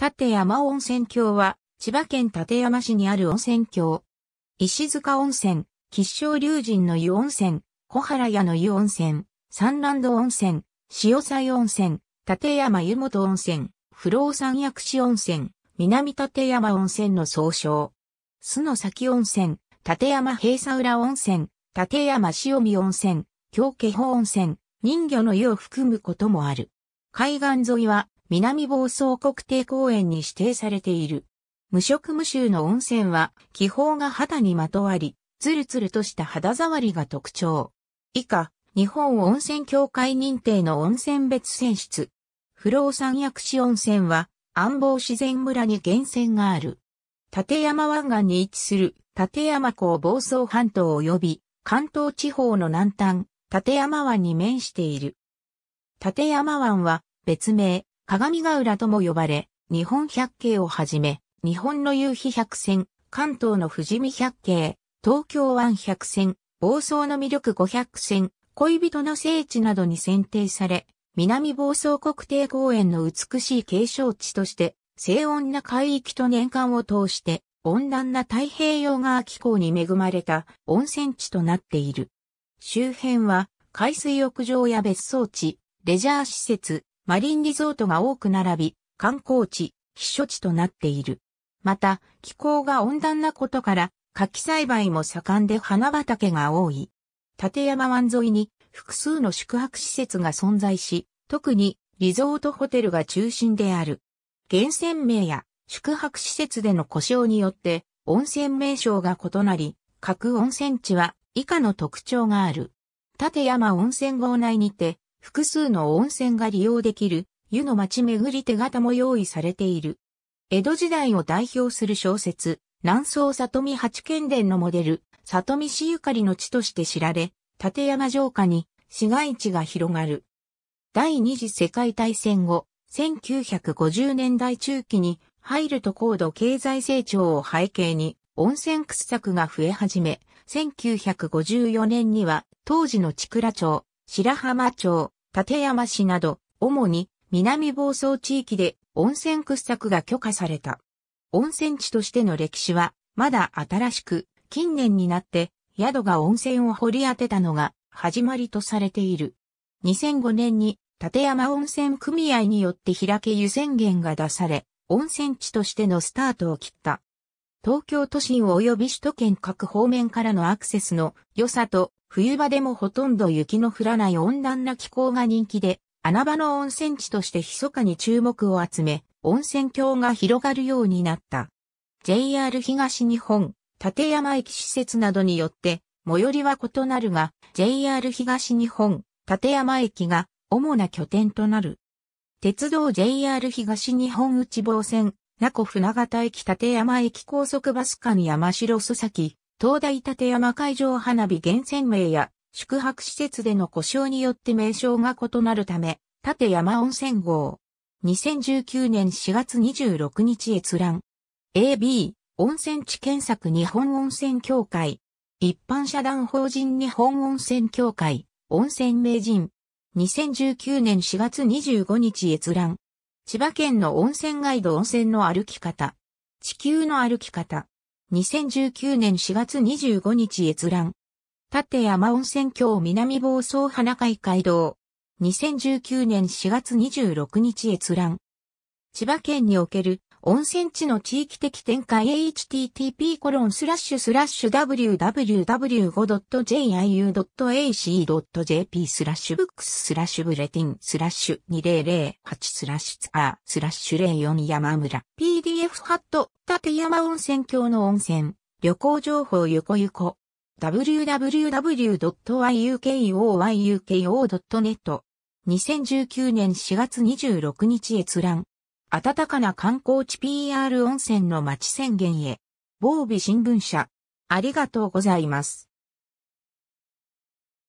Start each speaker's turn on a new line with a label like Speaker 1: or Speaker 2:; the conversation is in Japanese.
Speaker 1: 立山温泉郷は、千葉県立山市にある温泉郷。石塚温泉、吉祥龍神の湯温泉、小原屋の湯温泉、三蘭ド温泉、潮西温泉、立山湯本温泉、不老山薬師温泉、南立山温泉の総称。須の崎温泉、立山平佐浦温泉、立山塩見温泉、京家保温泉、人魚の湯を含むこともある。海岸沿いは南房総国定公園に指定されている。無色無臭の温泉は気泡が肌にまとわり、ツルツルとした肌触りが特徴。以下、日本温泉協会認定の温泉別選出。不老山薬師温泉は安房自然村に源泉がある。立山湾岸に位置する立山港房総半島及び関東地方の南端、立山湾に面している。立山湾は別名、鏡ヶ浦とも呼ばれ、日本百景をはじめ、日本の夕日百選、関東の富士見百景、東京湾百選、房総の魅力五百選、恋人の聖地などに選定され、南房総国定公園の美しい景勝地として、静穏な海域と年間を通して、温暖な太平洋側気候に恵まれた温泉地となっている。周辺は、海水浴場や別荘地、レジャー施設、マリンリゾートが多く並び、観光地、避暑地となっている。また、気候が温暖なことから、柿栽培も盛んで花畑が多い。立山湾沿いに複数の宿泊施設が存在し、特にリゾートホテルが中心である。源泉名や宿泊施設での故障によって温泉名称が異なり、各温泉地は以下の特徴がある。立山温泉郷内にて複数の温泉が利用できる湯の町巡り手形も用意されている。江戸時代を代表する小説、南宋里見八犬伝のモデル、里見市ゆかりの地として知られ、立山城下に市街地が広がる。第二次世界大戦後、1950年代中期に入ると高度経済成長を背景に温泉掘削が増え始め、1954年には当時の千倉町、白浜町、立山市など、主に南房総地域で温泉掘削が許可された。温泉地としての歴史は、まだ新しく、近年になって、宿が温泉を掘り当てたのが、始まりとされている。2005年に、立山温泉組合によって開け湯宣言が出され、温泉地としてのスタートを切った。東京都心及び首都圏各方面からのアクセスの良さと冬場でもほとんど雪の降らない温暖な気候が人気で、穴場の温泉地として密かに注目を集め、温泉郷が広がるようになった。JR 東日本、立山駅施設などによって、最寄りは異なるが、JR 東日本、立山駅が主な拠点となる。鉄道 JR 東日本内房線、名古船形駅立山駅高速バス間山城須崎、東大立山会場花火厳選名や宿泊施設での故障によって名称が異なるため、立山温泉号。2019年4月26日閲覧。AB、温泉地検索日本温泉協会。一般社団法人日本温泉協会、温泉名人。2019年4月25日閲覧。千葉県の温泉ガイド温泉の歩き方。地球の歩き方。2019年4月25日閲覧。立山温泉郷南房総花海街道。2019年4月26日閲覧。千葉県における温泉地の地域的展開 h t t p w w w j i u a c j p スラッシュブックススラッシュブレティンスラッシュ2008スラッシュツアースラッシュ04山村 PDF ハット立山温泉郷の温泉旅行情報ゆこゆこ www.yukoyuko.net 2019年4月26日閲覧暖かな観光地 PR 温泉の町宣言へ。防備新聞社。ありがとうございます。